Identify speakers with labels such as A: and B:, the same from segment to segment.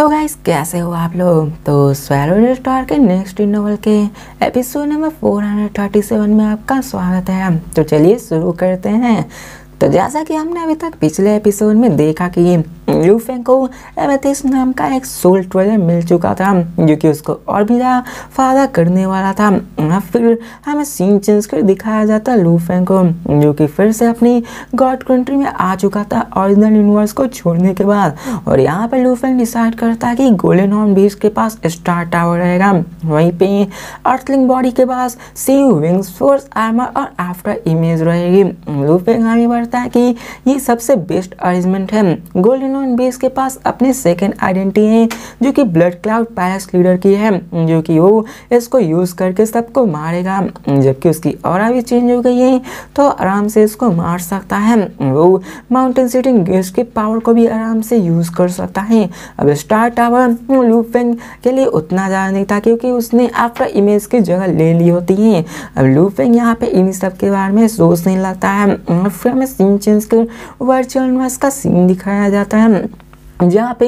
A: तो गाइस कैसे हो आप लोग तो स्वैरो स्टार के नेक्स्ट नोवल के एपिसोड नंबर 437 में आपका स्वागत है तो चलिए शुरू करते हैं तो जैसा कि हमने अभी तक पिछले एपिसोड में देखा कि लूफेंग को एमेथिस नाम का एक सोल ट्रेजर मिल चुका था जो कि उसको और भी ज़्यादा फायदा करने वाला था फिर हमें सीन चेंज कर दिखाया जाता लूफेंग को जो कि फिर से अपनी गॉड कंट्री में आ चुका था ओरिजिनल यूनिवर्स को छोड़ने के बाद और यहाँ पर लूफेंग डिसाइड करता है कि गोल्डन हॉर्न बीच के पास स्टार टावर रहेगा वहीं पे अर्थलिंग बॉडी के पास सी विंग्स फोर्स आर्मर और आफ्टर इमेज रहेगी लूफेंग हमें करता है कि ये सबसे बेस्ट अरेंजमेंट है गोल्डन ऑन बेस के पास अपनी सेकेंड आइडेंटिटी है जो कि ब्लड क्लाउड पैरस लीडर की है जो कि वो इसको यूज़ करके सबको मारेगा जबकि उसकी और भी चेंज हो गई है तो आराम से इसको मार सकता है वो माउंटेन सीटिंग गैस के पावर को भी आराम से यूज़ कर सकता है अब स्टार टावर लूपेंग के लिए उतना ज़्यादा नहीं था क्योंकि उसने आफ्टर इमेज की जगह ले ली होती है अब लूपेंग यहाँ पे इन सब के बारे में सोचने लगता है फिर हमें सीन चेंज कर वर्चुअल मैच का सीन दिखाया जाता है जहाँ पे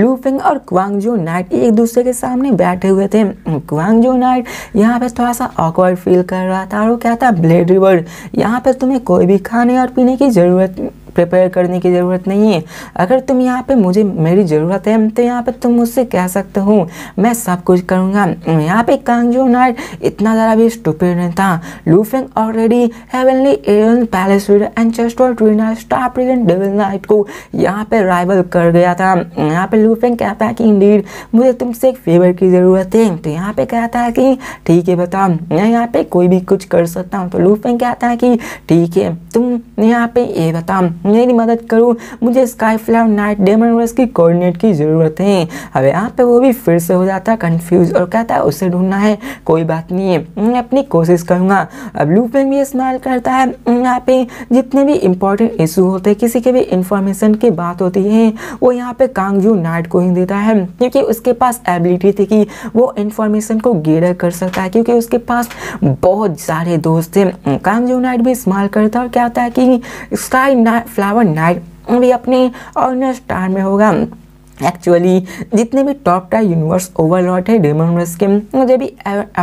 A: लूफिंग और क्वांगजो नाइट एक दूसरे के सामने बैठे हुए थे क्वांगजो नाइट यहाँ पे थोड़ा सा ऑकवर्ड फील कर रहा था और वो कहता ब्लेड रिवर्ड यहाँ पे तुम्हें कोई भी खाने और पीने की ज़रूरत प्रिपेयर करने की ज़रूरत नहीं है अगर तुम यहाँ पे मुझे मेरी ज़रूरत है तो यहाँ पे तुम मुझसे कह सकते हो मैं सब कुछ करूँगा यहाँ पे कांगजो नाइट इतना ज़्यादा भी स्टूपेड नहीं था Lufeng already heavenly Arian palace and Chester Trina star present devil knight को यहाँ पर राइवल कर गया था यहाँ पर लूफिंग कहता है कि इंडीड मुझे तुमसे एक फेवर की ज़रूरत है तो यहाँ पर कहता है कि ठीक है बताओ मैं यहाँ पर कोई भी कुछ कर सकता हूँ तो लूफिंग कहता है कि ठीक है तुम यहाँ पे ये बताओ मेरी मदद करो मुझे sky flower knight demon race की कोऑर्डिनेट की ज़रूरत है अब यहाँ पे वो भी फिर से हो जाता है कन्फ्यूज और कहता है उसे ढूंढना है कोई बात नहीं है मैं अपनी कोशिश करूँगा अब लूपेन भी स्माइल करता है यहाँ पे जितने भी इंपॉर्टेंट इशू होते हैं किसी के भी इंफॉर्मेशन की बात होती है वो यहाँ पे कांगजू नाइट को ही देता है क्योंकि उसके पास एबिलिटी थी कि वो इन्फॉर्मेशन को गेडर कर सकता है क्योंकि उसके पास बहुत सारे दोस्त थे कांगजू नाइट भी स्माइल करता है और कहता है कि स्काई नाइट फ्लावर नाइट भी अपने और स्टार में होगा एक्चुअली जितने भी टॉप टाइप यूनिवर्स ओवरलॉट है डेमन यूनिवर्स के मुझे भी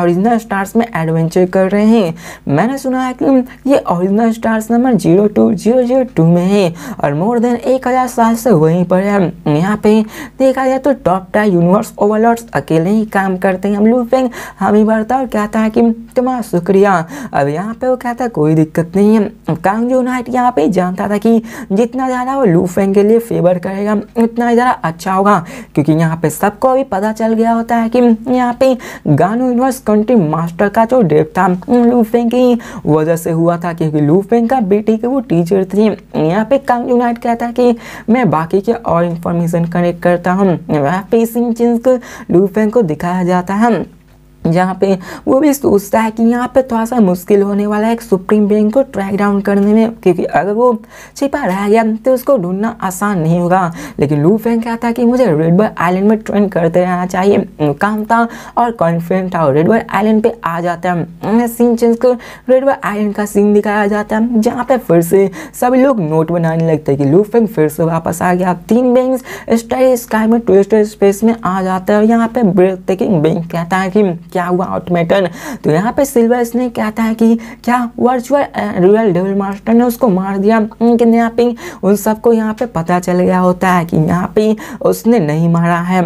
A: ओरिजिनल स्टार्स में एडवेंचर कर रहे हैं मैंने सुना है कि ये original stars number zero two zero zero two में है और मोर देन एक हज़ार साल से वहीं पर है यहाँ पे देखा जाए तो टॉप टाइप यूनिवर्स ओवरलॉट्स अकेले ही काम करते हैं हम लोग पेंग हम ही बढ़ता और कहता है कि तुम्हारा शुक्रिया अब यहाँ पे वो कहता है कोई दिक्कत नहीं है कांग जो नाइट यहाँ पे जानता था कि जितना ज़्यादा वो लू के लिए फेवर करेगा उतना ही ज़्यादा अच्छा अच्छा होगा क्योंकि यहाँ पे सबको अभी पता चल गया होता है कि यहाँ पे गानो यूनिवर्स कंट्री मास्टर का जो डेथ था लू फेंग की वजह से हुआ था क्योंकि लू फेंग का बेटी की वो टीचर थी यहाँ पे कांग यूनाइट कहता है कि मैं बाकी के और इन्फॉर्मेशन कनेक्ट करता हूँ यहाँ पे इस चीज़ को लू फेंग को दिखाया जाता है यहाँ पे वो भी सोचता है कि यहाँ पे थोड़ा सा मुश्किल होने वाला है सुप्रीम बेंग को ट्रैक डाउन करने में क्योंकि अगर वो छिपा रह गया तो उसको ढूंढना आसान नहीं होगा लेकिन लू फेंग कहता कि मुझे रेडबर्ड आइलैंड में ट्रेन करते रहना चाहिए काम था और कॉन्फिडेंट था रेडबर्ड आइलैंड पे आ जाता है सीन चेंज कर रेडबर्ड आइलैंड का सीन दिखाया जाता है जहाँ पे फिर से सभी लोग नोट बनाने लगते हैं कि लू फेंग फिर से वापस आ गया तीन बैंक स्टाइल स्काई में ट्विस्टर स्पेस में आ जाता है यहाँ पर ब्रेक टेकिंग बैंक कहता है कि क्या हुआ ऑटोमेटन तो यहाँ पे सिल्वर स्नेक कहता है कि क्या वर्चुअल रियल डेवल मास्टर ने उसको मार दिया कि यहाँ पे उन सबको यहाँ पे पता चल गया होता है कि यहाँ पे उसने नहीं मारा है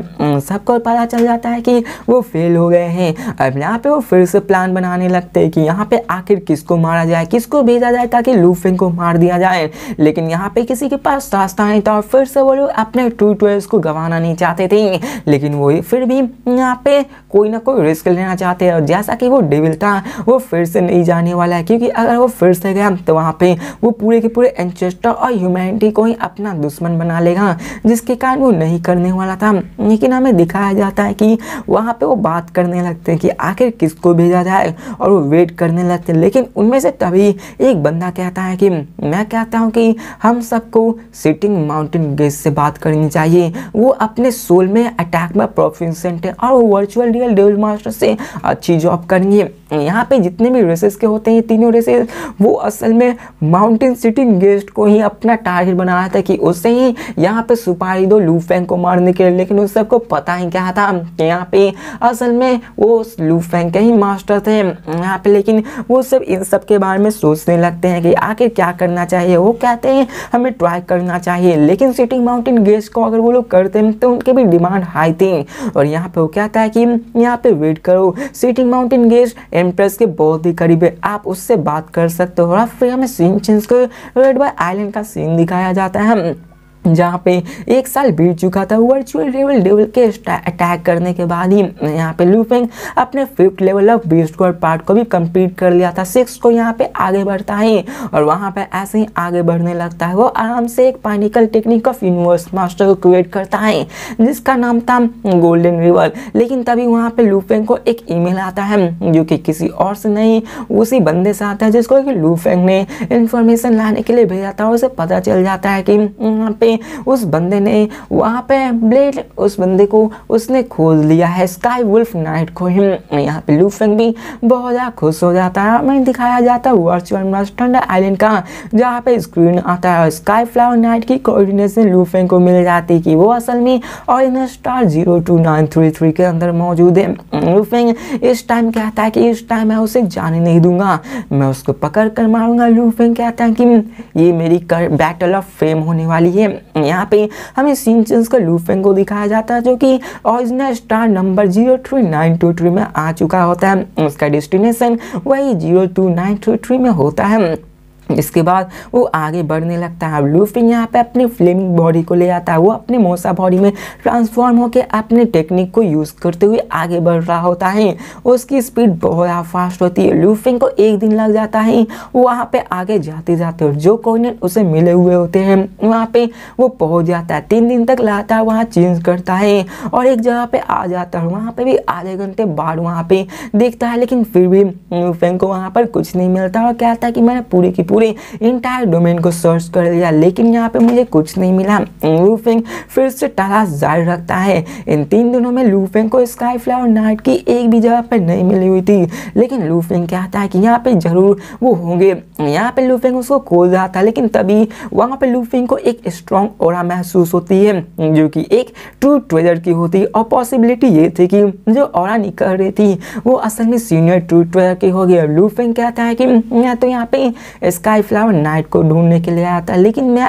A: सबको पता चल जाता है कि वो फेल हो गए हैं अब यहाँ पे वो फिर से प्लान बनाने लगते हैं कि यहाँ पे आखिर किसको मारा जाए किसको भेजा जाए ताकि लूफिंग को मार दिया जाए लेकिन यहाँ पे किसी के पास रास्ता नहीं था और फिर से वो लोग अपने टू ट्वेल्व को गंवाना नहीं चाहते थे लेकिन वो फिर भी यहाँ पे कोई ना कोई रिस्क लेना चाहते हैं और जैसा कि वो डेविल था वो फिर से नहीं जाने वाला है क्योंकि अगर वो फिर से गया तो वहाँ पे वो पूरे के पूरे एंचेस्टर और ह्यूमैनिटी को ही अपना दुश्मन बना लेगा जिसके कारण वो नहीं करने वाला था लेकिन हमें दिखाया जाता है कि वहाँ पर वो बात करने लगते हैं कि आखिर किसको भेजा जाए और वो वेट करने लगते हैं लेकिन उनमें से तभी एक बंदा कहता है कि मैं कहता हूँ कि हम सबको सिटिंग माउंटेन गेस से बात करनी चाहिए वो अपने सोल में अटैक में प्रोफिशेंट है और वो वर्चुअल मिलेगा डेवल मास्टर से अच्छी जॉब करेंगे यहाँ पे जितने भी रेसेस के होते हैं तीनों रेसेस वो असल में माउंटेन सिटी गेस्ट को ही अपना टारगेट बना रहा था कि उसे ही यहाँ पे सुपारी दो लूफेंग को मारने के लिए लेकिन उस सबको पता ही क्या था कि यहाँ पे असल में वो लूफेंग के ही मास्टर थे यहाँ पे लेकिन वो सब इन सब के बारे में सोचने लगते हैं कि आखिर क्या करना चाहिए वो कहते हैं हमें ट्राई करना चाहिए लेकिन सिटिंग माउंटेन गेस्ट को अगर वो लोग करते हैं तो उनके भी डिमांड हाई थी और यहाँ पे वो कहता है कि यहाँ पे वेट करो सिटिंग माउंटेन गेस्ट एम्प्रेस के बहुत ही करीब है आप उससे बात कर सकते हो और फिर हमें सीन चेंज कर रेड बाय आइलैंड का सीन दिखाया जाता है जहाँ पे एक साल बीत चुका था वर्चुअल लेवल लेवल के अटैक करने के बाद ही यहाँ पे लूफेंग अपने fifth level of B square part को भी कंप्लीट कर लिया था सिक्स को यहाँ पे आगे बढ़ता है और वहाँ पे ऐसे ही आगे बढ़ने लगता है वो आराम से एक pinnacle technique of universe master को क्रिएट करता है जिसका नाम था गोल्डन रिवर लेकिन तभी वहाँ पर लूफेंग को एक ईमेल आता है जो कि किसी और से नहीं उसी बंदे से आता है जिसको कि लूफेंग ने इन्फॉर्मेशन लाने के लिए भेजा था उसे पता चल जाता है कि वहाँ पे उस बंदे ने वहाँ पे ब्लेड उस बंदे को उसने खोल लिया है स्काई वुल्फ नाइट को ही यहाँ पे लूफेंग भी बहुत ज़्यादा खुश हो जाता है हमें दिखाया जाता है वर्चुअल मास्टंड आइलैंड का जहाँ पे स्क्रीन आता है स्काई फ्लावर नाइट की कोऑर्डिनेशन लूफेंग को मिल जाती है कि वो असल में और इन star zero two nine three three के अंदर मौजूद है लूफेंग इस टाइम कहता है कि इस टाइम मैं उसे जाने नहीं दूंगा मैं उसको पकड़ कर मारूंगा लूफेंग कहता है कि ये मेरी कर बैटल ऑफ फेम होने वाली है यहाँ पे हमें सिंचेंस का लूफेन को दिखाया जाता है जो कि original star number zero three nine two three में आ चुका होता है उसका डेस्टिनेशन वही zero two nine two three में होता है इसके बाद वो आगे बढ़ने लगता है लूफिन यहाँ पे अपने फ्लेमिंग बॉडी को ले आता है वो अपने मोसा बॉडी में ट्रांसफॉर्म होकर अपने टेक्निक को यूज़ करते हुए आगे बढ़ रहा होता है उसकी स्पीड बहुत फास्ट होती है लूफिन को एक दिन लग जाता है वहाँ पे आगे जाते जाते जो कॉर्नर उसे मिले हुए होते हैं वहाँ पे वो पहुँच जाता है तीन दिन तक लाता है वहाँ चेंज करता है और एक जगह पे आ जाता है वहाँ पे भी आधे घंटे बाद वहाँ पे देखता है लेकिन फिर भी लूफिन को वहाँ पर कुछ नहीं मिलता और कहता है कि मैंने पूरी की पूरी पूरे इंटायर डोमेन को सर्च कर लिया लेकिन यहाँ पे मुझे कुछ नहीं मिला लूफेंग फिर से तलाश जारी रखता है इन तीन दिनों में लूफेंग को स्काई फ्लावर नाइट की एक भी जगह पर नहीं मिली हुई थी लेकिन लूफेंग कहता है कि यहाँ पे ज़रूर वो होंगे यहाँ पे लूफेंग उसको खोल रहा था लेकिन तभी वहाँ पे लूफेंग को एक स्ट्रॉन्ग और महसूस होती है जो कि एक ट्रू ट्रेजर की होती और पॉसिबिलिटी ये थी कि जो और निकल रही थी वो असल में सीनियर ट्रू ट्रेजर की होगी और लूफेंग कहता है कि या तो यहाँ पे इसका स्काई फ्लावर नाइट को ढूंढने के लिए आता है लेकिन मैं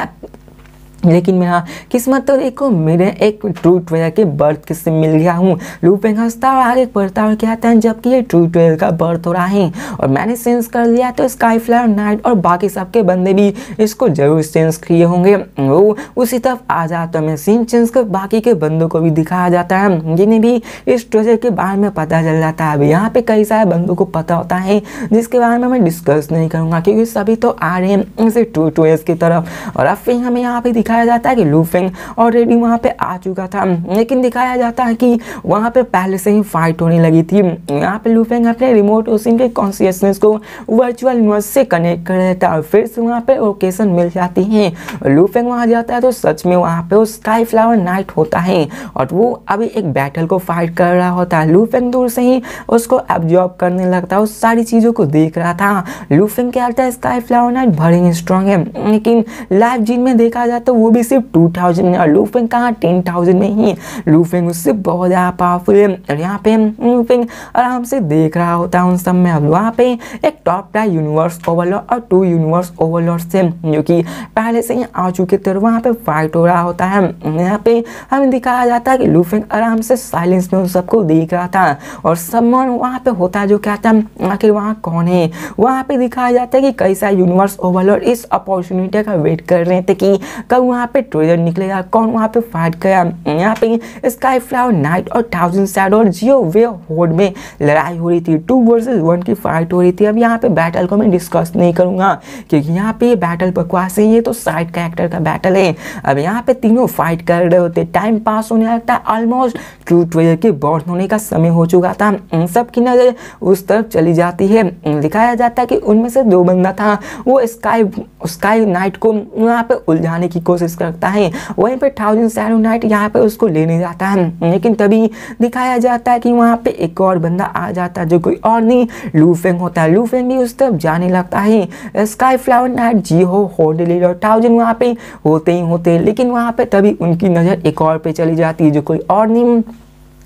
A: लेकिन मेरा किस्मत तो देखो मेरे एक ट्रू ट्वेल्व के बर्थ किससे मिल गया हूँ लूपेंग हंसता और आगे बढ़ता और कहता है जबकि ये ट्रू ट्वेल्व का बर्थ हो रहा है और मैंने सेंस कर लिया तो स्काई फ्लायर नाइट और बाकी सबके बंदे भी इसको जरूर सेंस किए होंगे वो उसी तरफ आ जाता है मैं सीन चेंज कर बाकी के बंदों को भी दिखाया जाता है जिन्हें भी इस ट्रेजर के बारे में पता चल जाता है अब यहाँ पर कई सारे बंदों को पता होता है जिसके बारे में मैं डिस्कस नहीं करूँगा क्योंकि सभी तो आ रहे हैं इसे ट्रू ट्वेल्व की तरफ और अब फिर हमें यहाँ पर दिखा दिखाया जाता है कि लूफेंग ऑलरेडी वहाँ पे आ चुका था लेकिन दिखाया जाता है कि वहाँ पे पहले से ही फाइट होने लगी थी यहाँ पे लूफेंग अपने रिमोट ओसिन के कॉन्सियसनेस को वर्चुअल यूनिवर्स से कनेक्ट कर देता है और फिर से वहाँ पर ओकेशन मिल जाती है लूफेंग वहाँ जाता है तो सच में वहाँ पर स्काई फ्लावर नाइट होता है और वो अभी एक बैटल को फाइट कर रहा होता है लूफेंग दूर से ही उसको एब्जॉर्ब करने लगता है उस सारी चीज़ों को देख रहा था लूफेंग क्या होता है स्काई फ्लावर नाइट भरे स्ट्रांग है लेकिन लाइफ जीन में देखा जाए तो वो भी सिर्फ टू थाउजेंड में और लूफेंग कहाँ टेन थाउजेंड में ही है लूफेंग उससे बहुत ज़्यादा पावरफुल है और यहाँ पे लूफेंग आराम से देख रहा होता है उन सब में अब वहाँ पे एक टॉप था यूनिवर्स ओवरलॉर्ड और टू यूनिवर्स ओवरलॉर्ड से जो कि पहले से ही आ चुके थे और वहाँ पर फाइट हो रहा होता है यहाँ पे हमें दिखाया जाता है कि लूफेंग आराम से साइलेंस में उन सबको देख रहा था और समन वहाँ पे होता है जो क्या था आखिर वहाँ कौन है वहाँ पे दिखाया जाता है कि कैसा यूनिवर्स ओवरलॉर्ड इस अपॉर्चुनिटी का वेट कर रहे थे कि कब वहाँ पे ट्रेलर निकलेगा कौन वहाँ पे फाइट करेगा यहाँ पे स्काई फ्लावर नाइट और थाउजेंड साइड और जियो वे होड में लड़ाई हो रही थी टू वर्सेज वन की फाइट हो रही थी अब यहाँ पे बैटल को मैं डिस्कस नहीं करूँगा क्योंकि यहाँ पे बैटल बकवास है ये तो साइड कैरेक्टर का बैटल है अब यहाँ पे तीनों फाइट कर रहे होते टाइम पास होने लगता है ऑलमोस्ट टू ट्रेलर के बॉर्ड होने का समय हो चुका था सबकी नज़र उस तरफ चली जाती है दिखाया जाता है कि उनमें से दो बंदा था वो स्काई स्काई नाइट को वहाँ पे उलझाने की कोशिश कोशिश करता है वहीं पर थाउजेंड सैरो नाइट यहाँ पर उसको लेने जाता है लेकिन तभी दिखाया जाता है कि वहाँ पर एक और बंदा आ जाता है जो कोई और नहीं लूफेंग होता है लूफेंग भी उस तरफ जाने लगता है स्काई फ्लावर नाइट जी हो होडली और थाउजेंड वहाँ पर होते ही होते लेकिन वहाँ पर तभी उनकी नज़र एक और पर चली जाती है जो कोई और नहीं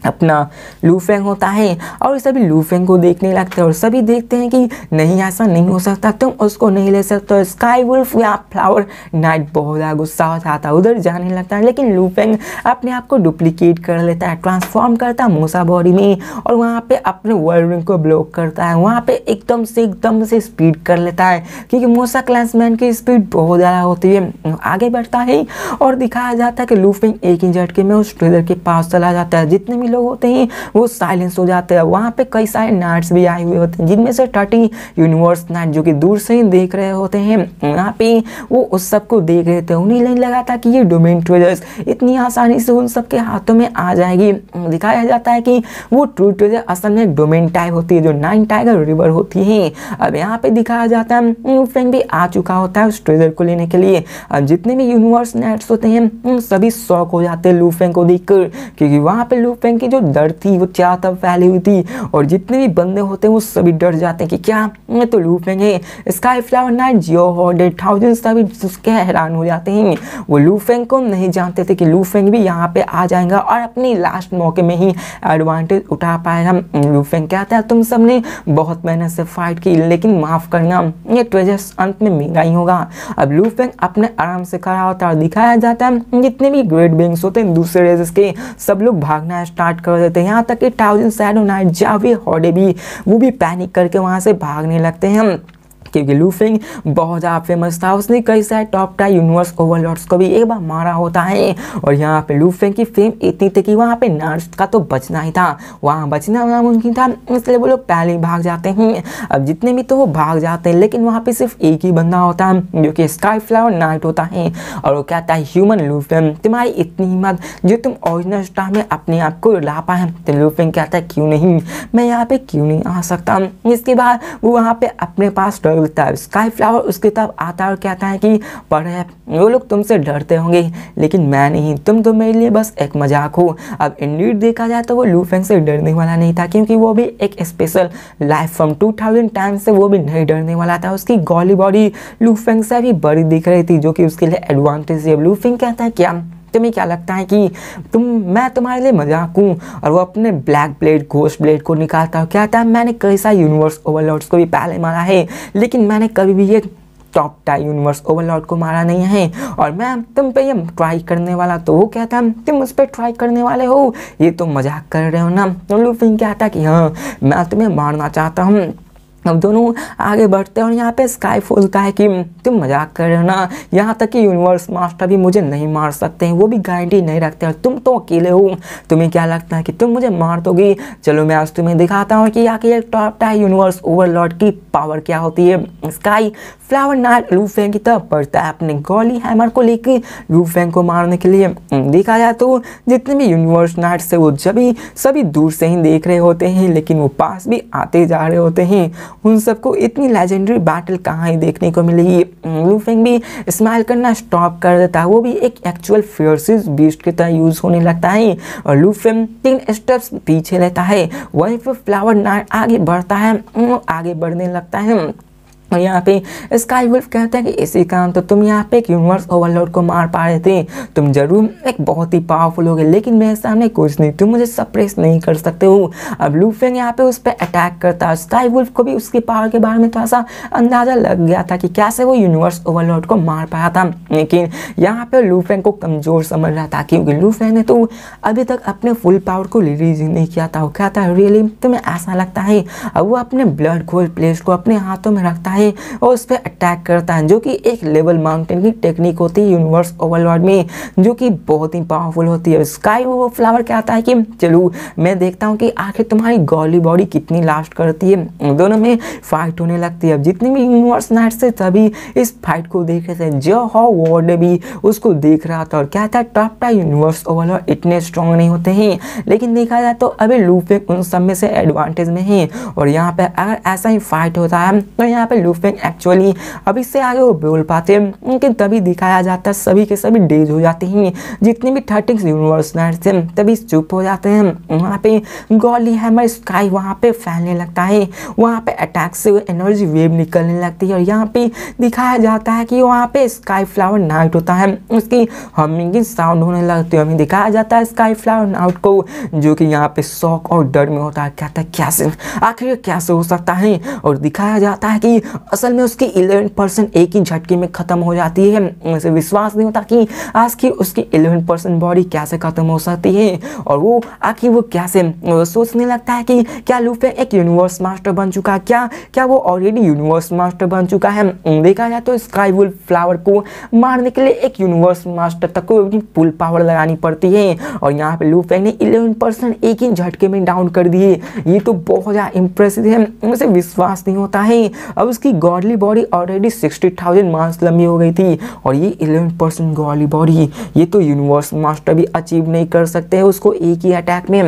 A: अपना लूफेंग होता है और सभी लूफेंग को देखने लगते हैं और सभी देखते हैं कि नहीं ऐसा नहीं हो सकता तुम उसको नहीं ले सकते हो स्काई वुल्फ या फ्लावर नाइट बहुत ज़्यादा गुस्सा होता आता उधर जाने लगता है लेकिन लूफेंग अपने आप को डुप्लीकेट कर लेता है ट्रांसफॉर्म करता है मूसा बॉडी में और वहाँ पर अपने वर्ल्ड को ब्लॉक करता है वहाँ पर एकदम से एकदम से स्पीड कर लेता है क्योंकि मूसा क्लासमैन की स्पीड बहुत ज़्यादा होती है आगे बढ़ता है और दिखाया जाता है कि लूफेंग एक ही झटके में उस ट्रेलर के पास चला जाता है जितने भी आदमी लोग होते हैं वो साइलेंस हो जाते हैं वहाँ पे कई सारे नाइट्स भी आए हुए होते हैं जिनमें से टर्टी यूनिवर्स नाइट जो कि दूर से ही देख रहे होते हैं वहाँ पे वो उस सबको देख रहे थे उन्हें नहीं लगा था कि ये डोमेन ट्रेजर्स इतनी आसानी से उन सबके हाथों में आ जाएगी दिखाया जाता है कि वो ट्रू ट्रेजर असल में डोमेन टाइप होती है जो नाइन टाइगर रिवर होती है अब यहाँ पे दिखाया जाता है भी आ चुका होता है उस ट्रेजर को लेने के लिए अब जितने भी यूनिवर्स नाइट्स होते हैं सभी शौक हो जाते हैं लूफेंग को देखकर क्योंकि वहाँ पे लूफेंग लेकिन कि जो डर थी वो क्या तब फैली हुई थी और जितने भी बंदे होते हैं वो सभी डर जाते हैं कि क्या मैं तो लूफेंगे स्काई फ्लावर नाइट जियो हॉडेड थाउजेंड सभी उसके हैरान हो जाते हैं वो लूफेंग को नहीं जानते थे कि लूफेंग भी यहाँ पे आ जाएगा और अपनी लास्ट मौके में ही एडवांटेज उठा पाएगा लूफेंग कहता है तुम सब ने बहुत मेहनत से फाइट की लेकिन माफ़ करना ये ट्रेजर्स अंत में महंगा ही होगा अब लूफेंग अपने आराम से खड़ा होता है और दिखाया जाता है जितने भी ग्रेट बैंक होते हैं दूसरे रेजेस के सब लोग भागना स्टार्ट स्टार्ट कर देते हैं यहाँ तक कि टाउजन सैड नाइट जावी हॉडे भी वो भी पैनिक करके वहाँ से भागने लगते हैं क्योंकि लूफिंग बहुत ज़्यादा फेमस था उसने कई सारे टॉप टाइम यूनिवर्स ओवरलॉर्ड्स को भी एक बार मारा होता है और यहाँ पे लूफिंग की फेम इतनी थी कि वहाँ पे नर्स का तो बचना ही था वहाँ बचना नामुमकिन था इसलिए वो लोग पहले ही भाग जाते हैं अब जितने भी तो वो भाग जाते हैं लेकिन वहाँ पर सिर्फ एक ही बंदा होता है जो कि स्काई फ्लावर नाइट होता है और वो कहता है ह्यूमन लूफिंग तुम्हारी इतनी हिम्मत जो तुम ओरिजिनल स्टार में अपने आप को ला पाए तो लूफिंग कहता है क्यों नहीं मैं यहाँ पे क्यों नहीं आ सकता इसके बाद वो वहाँ पे अपने पास डर मिलता है स्काई फ्लावर उसके तब तो आता है और कहता है कि पढ़े वो लोग तुमसे डरते होंगे लेकिन मैं नहीं तुम तो मेरे लिए बस एक मजाक हो अब इंडीड देखा जाए तो वो लूफेंग से डरने वाला नहीं था क्योंकि वो भी एक special life from two thousand time से वो भी नहीं डरने वाला था उसकी गोली बॉडी लूफेंग से भी बड़ी दिख रही थी जो कि उसके लिए एडवांटेज है कहता है क्या तुम्हें क्या लगता है कि तुम मैं तुम्हारे लिए मजाक हूँ और वो अपने ब्लैक ब्लेड घोस्ट ब्लेड को निकालता हूँ क्या है मैंने कैसा यूनिवर्स ओवरलॉर्ड्स को भी पहले मारा है लेकिन मैंने कभी भी ये टॉप टाई यूनिवर्स ओवरलॉर्ड को मारा नहीं है और मैं तुम पे ये ट्राई करने वाला तो वो कहता है तुम उस पर ट्राई करने वाले हो ये तो मजाक कर रहे हो ना तो लूफिंग कहता कि हाँ मैं तुम्हें मारना चाहता हूँ अब दोनों आगे बढ़ते हैं और यहाँ पे स्काई बोलता है कि हम्म, तुम मजाक कर रहे हो ना यहाँ तक कि यूनिवर्स मास्टर भी मुझे नहीं मार सकते हैं वो भी गारंटी नहीं रखते और तुम तो अकेले हो तुम्हें क्या लगता है कि तुम मुझे मार दोगी चलो मैं आज तुम्हें दिखाता हूँ कि आखिर टॉप टाइम यूनिवर्स ओवरलॉड की पावर क्या होती है स्काई फ्लावर नाइट लूफेंग की तरफ बढ़ता है अपने गोली हैमर को लेकर लूफेंग को मारने के लिए हम्म, देखा जाए तो जितने भी यूनिवर्स नाइट से वो जब सभी दूर से ही देख रहे होते हैं लेकिन वो पास भी आते जा रहे होते हैं उन सबको इतनी लेजेंडरी बैटल कहाँ ही देखने को मिलेगी लूफेंग हम्म, भी स्माइल करना स्टॉप कर देता है वो भी एक एक्चुअल फ्योर्सिस बीस्ट की तरह यूज़ होने लगता है और लूफेम तीन स्टेप्स पीछे रहता है वहीं पर फ्लावर नाइट आगे बढ़ता है हम्म, आगे बढ़ने लगता है और यहाँ पे स्काई वुल्फ कहते हैं कि इसी काम तो तुम यहाँ पे एक यूनिवर्स ओवरलोड को मार पा रहे थे तुम जरूर एक बहुत ही पावरफुल हो गए लेकिन मेरे सामने कुछ नहीं तुम मुझे सप्रेस नहीं कर सकते हो अब लूफेंग यहाँ पे उस पर अटैक करता है स्काई वुल्फ को भी उसकी पावर के बारे में थोड़ा सा अंदाज़ा लग गया था कि कैसे वो यूनिवर्स ओवरलोड को मार पाया था लेकिन यहाँ पे लूफेंग को कमज़ोर समझ रहा था क्योंकि लूफेंग ने तो अभी तक अपने फुल पावर को रिलीज नहीं किया था वो कहता है रियली तुम्हें ऐसा लगता है अब वो अपने ब्लड गोल्ड प्लेस को अपने हाथों में रखता है है और उस पर अटैक करता है जो कि एक लेवल माउंटेन की टेक्निक होती है यूनिवर्स ओवरलॉर्ड में जो कि बहुत ही पावरफुल होती है स्काई वो फ्लावर क्या आता है कि चलो मैं देखता हूँ कि आखिर तुम्हारी गॉली बॉडी कितनी लास्ट करती है दोनों में फाइट होने लगती है अब जितनी भी यूनिवर्स नाइट्स थे तभी इस फाइट को देख रहे थे जो हॉ वार्ड भी उसको देख रहा था और क्या था टॉप टा यूनिवर्स ओवरलॉर्ड इतने स्ट्रॉन्ग नहीं होते हैं लेकिन देखा जाए तो अभी लूफे उन सब में से एडवांटेज में है और यहाँ पर अगर ऐसा ही फाइट होता है तो यहाँ पर लूपिंग एक्चुअली अब इससे आगे वो बोल पाते लेकिन तभी दिखाया जाता है सभी के सभी डेज हो जाते हैं जितने भी थर्टिक्स यूनिवर्स थे तभी चुप हो जाते हैं वहाँ पे गॉली हैमर स्काई वहाँ पे फैलने लगता है वहाँ पे अटैक से एनर्जी वेव निकलने लगती है और यहाँ पे दिखाया जाता है कि वहाँ पे स्काई फ्लावर नाइट होता है उसकी हमिंग साउंड होने लगती है हमें दिखाया जाता है स्काई फ्लावर नाइट को जो कि यहाँ पे शौक और डर में होता है कहता है क्या आखिर कैसे हो सकता है और दिखाया जाता है कि असल में उसकी इलेवन परसेंट एक ही झटके में ख़त्म हो जाती है उसे विश्वास नहीं होता कि आज की उसकी इलेवन परसेंट बॉडी कैसे ख़त्म हो सकती है और वो आखिर वो कैसे सोचने लगता है कि क्या लूफे एक यूनिवर्स मास्टर बन चुका है क्या क्या वो ऑलरेडी यूनिवर्स मास्टर बन चुका है देखा जाए तो स्काई वुल फ्लावर को मारने के लिए एक यूनिवर्स मास्टर तक को फुल पावर लगानी पड़ती है और यहाँ पे लूफे ने इलेवन परसेंट एक ही झटके में डाउन कर दिए ये तो बहुत ज़्यादा इम्प्रेसिव है उसे विश्वास नहीं होता है अब उसकी इसकी godly body already sixty thousand mass लंबी हो गई थी और ये इलेवन परसेंट गॉडली बॉडी ये तो यूनिवर्स मास्टर भी अचीव नहीं कर सकते हैं उसको एक ही अटैक में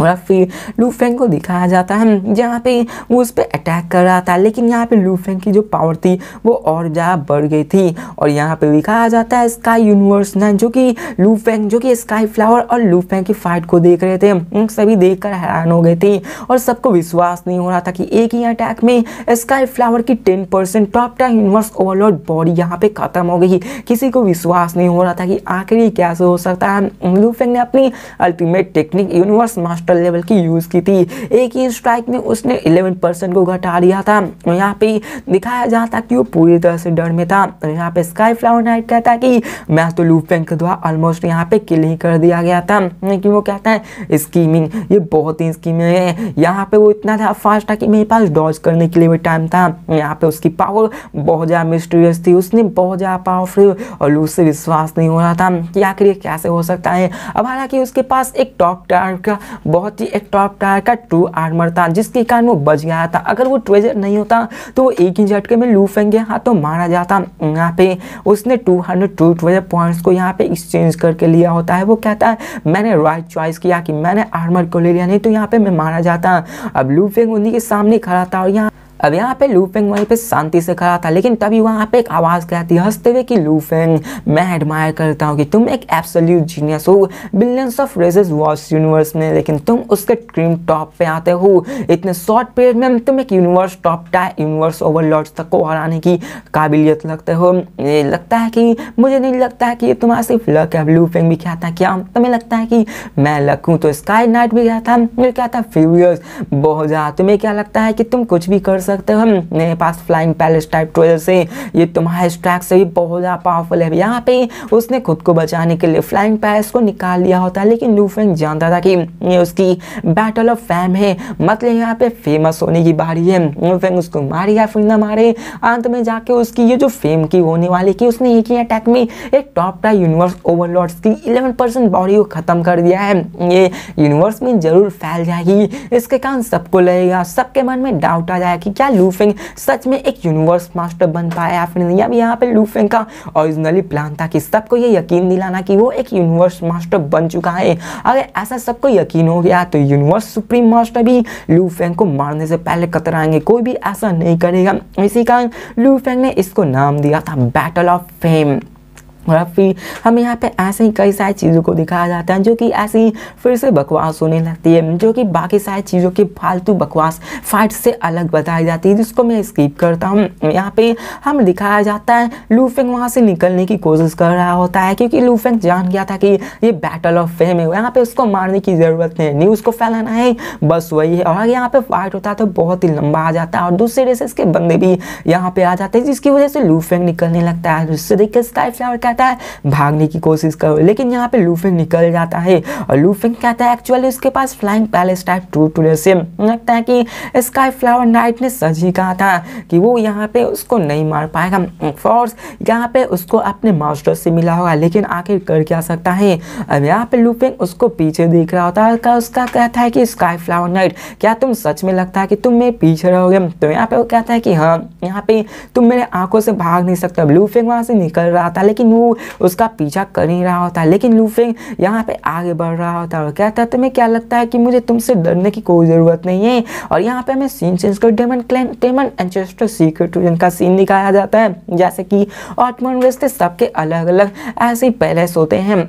A: और फिर लूफेंग को दिखाया जाता है हम्म, जहाँ पे वो उस पर अटैक कर रहा था लेकिन यहाँ पे लूफेंग की जो पावर थी वो और ज़्यादा बढ़ गई थी और यहाँ पे दिखाया जाता है स्काई यूनिवर्स ने जो कि लूफेंग जो कि स्काई फ्लावर और लूफेंग की फाइट को देख रहे थे हम्म, उन सभी देख कर हैरान हो गए थे और सबको विश्वास नहीं हो रहा था कि एक ही अटैक में स्काई फ्लावर की ten percent top time universe overlord body यहाँ पर ख़त्म हो गई किसी को विश्वास नहीं हो रहा था कि आखिर कैसे हो सकता है हम्म, लूफेंग ने अपनी ultimate technique universe master master level की यूज़ की थी एक ही स्ट्राइक में उसने इलेवन परसेंट को घटा दिया था और यहाँ पे दिखाया जा था कि वो पूरी तरह से डर में था और यहाँ पे स्काई फ्लावर नाइट कहता है कि मैच तो लूप बैंक के द्वारा ऑलमोस्ट यहाँ पे किल ही कर दिया गया था लेकिन वो कहता है स्कीमिंग ये बहुत ही स्कीमिंग है यहाँ पे वो इतना था फास्ट था कि मेरे पास डॉज करने के लिए भी टाइम था यहाँ पे उसकी पावर बहुत ज़्यादा मिस्टीरियस थी उसने बहुत ज़्यादा पावरफुल और लूज से विश्वास नहीं हो रहा था कि आखिर ये कैसे हो सकता है अब हालांकि उसके पास एक टॉप टाइप का बहुत ही एक टॉप टायर का ट्रू आर्मर था जिसके कारण वो बच गया था अगर वो ट्रेजर नहीं होता तो वो एक ही झटके में लू फेंगे हाथों तो मारा जाता यहाँ पे उसने two hundred two treasure points को यहाँ पे एक्सचेंज करके लिया होता है वो कहता है मैंने राइट चॉइस किया कि मैंने आर्मर को ले लिया नहीं तो यहाँ पे मैं मारा जाता अब लू फेंग उन्हीं के सामने खड़ा था और यहाँ अब यहाँ पे लूफेंग वहीं पे शांति से खड़ा था लेकिन तभी वहाँ पे एक आवाज़ कहती हंसते हुए कि लूफेंग मैं एडमायर करता हूँ कि तुम एक एब्सोल्यूट जीनियस हो billions of races watch universe में लेकिन तुम उसके ड्रीम टॉप पे आते हो इतने शॉर्ट पीरियड में तुम एक universe top tier universe overlord तक को हराने की काबिलियत लगते हो ये लगता है कि मुझे नहीं लगता है कि ये तुम्हारा सिर्फ लक है लूफेंग भी कहता है क्या हाँ, तुम्हें लगता है कि मैं लक हूँ तो स्काई नाइट भी कहता है मुझे क्या था फ्यूरियस बहुत ज़्यादा तुम्हें क्या लगता है कि तुम कुछ भी कर सकते सकते हो मेरे पास फ्लाइंग पैलेस टाइप ट्वेल्स है ये तुम्हारे स्ट्रैक से भी बहुत ज़्यादा पावरफुल है यहाँ पे उसने खुद को बचाने के लिए फ्लाइंग पैलेस को निकाल लिया होता है लेकिन लूफेंग जानता था कि ये उसकी बैटल ऑफ फैम है मतलब यहाँ पे फेमस होने की बारी है लूफेंग उसको मारे या फिर ना मारे अंत में जाके उसकी ये जो फेम की होने वाली की उसने एक ही अटैक में एक टॉप टाइप यूनिवर्स ओवरलॉर्ड्स की इलेवन परसेंट बॉडी को ख़त्म कर दिया है ये यूनिवर्स में ज़रूर फैल जाएगी इसके कारण सबको लगेगा सबके मन में डाउट आ जाएगा कि क्या लूफिंग सच में एक यूनिवर्स मास्टर बन पाया या फिर नहीं अब यहाँ पे लूफिंग का ओरिजिनली प्लान था कि सबको ये यकीन दिलाना कि वो एक यूनिवर्स मास्टर बन चुका है अगर ऐसा सबको यकीन हो गया तो यूनिवर्स सुप्रीम मास्टर भी लूफेंग को मारने से पहले कतराएंगे कोई भी ऐसा नहीं करेगा इसी कारण लूफेंग ने इसको नाम दिया था बैटल ऑफ फेम और फिर हम यहाँ पे ऐसे ही कई सारी चीज़ों को दिखाया जाता है जो कि ऐसे ही फिर से बकवास होने लगती है जो कि बाकी सारी चीज़ों की फालतू बकवास फाइट से अलग बताई जाती है जिसको मैं स्किप करता हूँ यहाँ पे हम दिखाया जाता है लूफेंग वहाँ से निकलने की कोशिश कर रहा होता है क्योंकि लूफेंग जान गया था कि ये बैटल ऑफ फेम है यहाँ पर उसको मारने की ज़रूरत नहीं न्यूज़ को फैलाना है बस वही है और अगर यहाँ पर फाइट होता है तो बहुत ही लंबा आ जाता है और दूसरे रेसेस के बंदे भी यहाँ पर आ जाते हैं जिसकी वजह से लूफेंग निकलने लगता है उससे देखिए स्काई फ्लावर का कहता है भागने की कोशिश करो लेकिन यहाँ पे लूफिंग निकल जाता है और लूफिंग कहता है एक्चुअली उसके पास flying palace type two two से लगता है कि स्काई फ्लावर नाइट ने सच ही कहा था कि वो यहाँ पे उसको नहीं मार पाएगा फोर्स यहाँ पे उसको अपने मास्टर से मिला होगा लेकिन आखिर कर क्या सकता है अब यहाँ पे लूफिंग उसको पीछे देख रहा होता है का उसका कहता है कि स्काई फ्लावर नाइट क्या तुम सच में लगता है कि तुम मेरे पीछे रहोगे तो यहाँ पे वो कहता है कि हाँ यहाँ पे तुम मेरे आंखों से भाग नहीं सकते लूफिंग वहाँ से निकल रहा था लेकिन वो लू उसका पीछा कर ही रहा होता है लेकिन लूफिंग यहाँ पे आगे बढ़ रहा होता है और कहता है तुम्हें क्या लगता है कि मुझे तुमसे डरने की कोई ज़रूरत नहीं है और यहाँ पे हमें सीन चेंज कर demon clan demon ancestor secret जिनका सीन दिखाया जाता है जैसे कि ऑटमन वेस्ट सबके अलग अलग ऐसे ही पैलेस होते हैं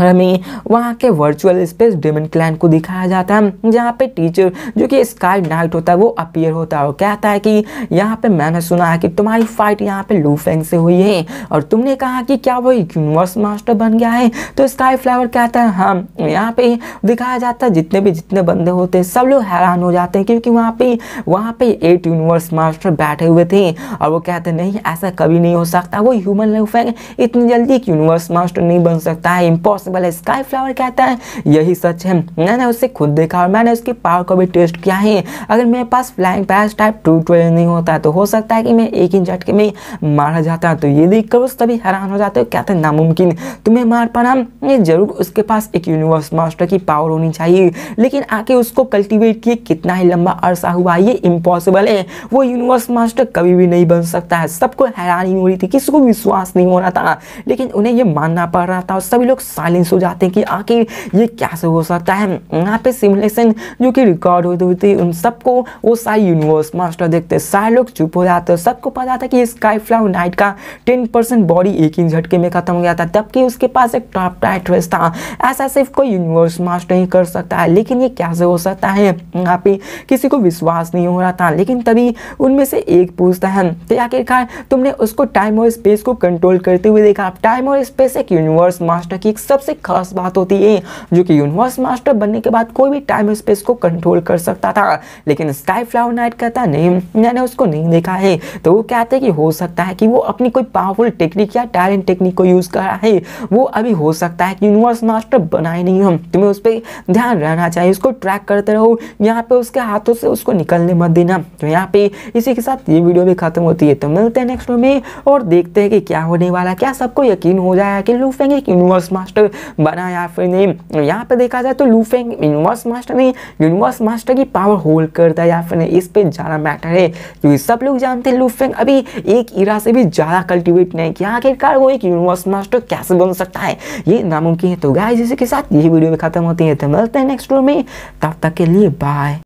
A: हमें वहाँ के वर्चुअल स्पेस डेमन क्लैन को दिखाया जाता है जहाँ पे टीचर जो कि स्काई नाइट होता है वो अपीयर होता है और कहता है कि यहाँ पे मैंने सुना है कि तुम्हारी फाइट यहाँ पे लूफेंग से हुई है और तुमने कहा कि क्या वो यूनिवर्स मास्टर बन गया है तो स्काई फ्लावर कहता है हाँ यहाँ पे दिखाया जाता है जितने भी जितने बंदे होते हैं सब लोग हैरान हो जाते हैं क्योंकि वहाँ पे वहाँ पे एट यूनिवर्स मास्टर बैठे हुए थे और वो कहते नहीं ऐसा कभी नहीं हो सकता वो ह्यूमन लूफेंग इतनी जल्दी एक यूनिवर्स मास्टर नहीं बन सकता है इम्पॉस पॉसिबल है स्काई फ्लावर कहता है यही सच है मैंने उसे खुद देखा और मैंने उसकी पावर को भी टेस्ट किया है अगर मेरे पास flying pace type two twelve नहीं होता तो हो सकता है कि मैं एक ही झटके में मारा जाता तो ये देख कर तभी हैरान हो जाते हो क्या था नामुमकिन तुम्हें मार पाना ये जरूर उसके पास एक यूनिवर्स मास्टर की पावर होनी चाहिए लेकिन आके उसको कल्टिवेट किए कितना ही लंबा अरसा हुआ ये इम्पॉसिबल है वो यूनिवर्स मास्टर कभी भी नहीं बन सकता है सबको हैरानी हो रही थी किसी को विश्वास नहीं हो रहा था लेकिन उन्हें ये मानना पड़ रहा था और सभी लोग साल चैलेंज हो जाते हैं कि आखिर ये कैसे हो सकता है यहाँ पे सिमुलेशन जो कि रिकॉर्ड होती हुई थी उन सबको वो सारे यूनिवर्स मास्टर देखते सारे लोग चुप हो जाते सबको पता था कि स्काई फ्लाउ नाइट का टेन बॉडी एक ही झटके में खत्म हो गया था जबकि उसके पास एक टॉप टाइट था ऐसा सिर्फ कोई यूनिवर्स मास्टर ही कर सकता है लेकिन ये कैसे हो सकता है यहाँ पे किसी को विश्वास नहीं हो रहा था लेकिन तभी उनमें से एक पूछता है तो आखिरकार तुमने उसको टाइम और स्पेस को कंट्रोल करते हुए देखा टाइम और स्पेस एक यूनिवर्स मास्टर की एक सब सबसे खास बात होती है जो कि यूनिवर्स मास्टर बनने के बाद कोई भी टाइम स्पेस को कंट्रोल कर सकता था लेकिन स्काई फ्लावर नाइट कहता नहीं मैंने उसको नहीं देखा है तो वो कहते हैं कि हो सकता है कि वो अपनी कोई पावरफुल टेक्निक या टैलेंट टेक्निक को यूज़ कर रहा है वो अभी हो सकता है कि यूनिवर्स मास्टर बनाए नहीं हो तुम्हें उस पर ध्यान रहना चाहिए उसको ट्रैक करते रहो यहाँ पे उसके हाथों से उसको निकलने मत देना तो यहाँ पे इसी के साथ ये वीडियो भी खत्म होती है तो मिलते हैं नेक्स्ट में और देखते हैं कि क्या होने वाला क्या सबको यकीन हो जाएगा कि लूफेंगे यूनिवर्स मास्टर बना या फिर नहीं यहाँ पर देखा जाए तो लूफेंग यूनिवर्स मास्टर ने यूनिवर्स मास्टर की पावर होल्ड करता है या फिर नहीं इस पर ज़्यादा मैटर है क्योंकि सब लोग जानते हैं लूफेंग अभी एक इरा से भी ज़्यादा कल्टिवेट नहीं किया आखिरकार वो एक यूनिवर्स मास्टर कैसे बन सकता है ये नामुमकिन है तो गाय जिसके साथ यही वीडियो में खत्म होती है तो मिलते हैं नेक्स्ट वीडियो में तब तक के लिए बाय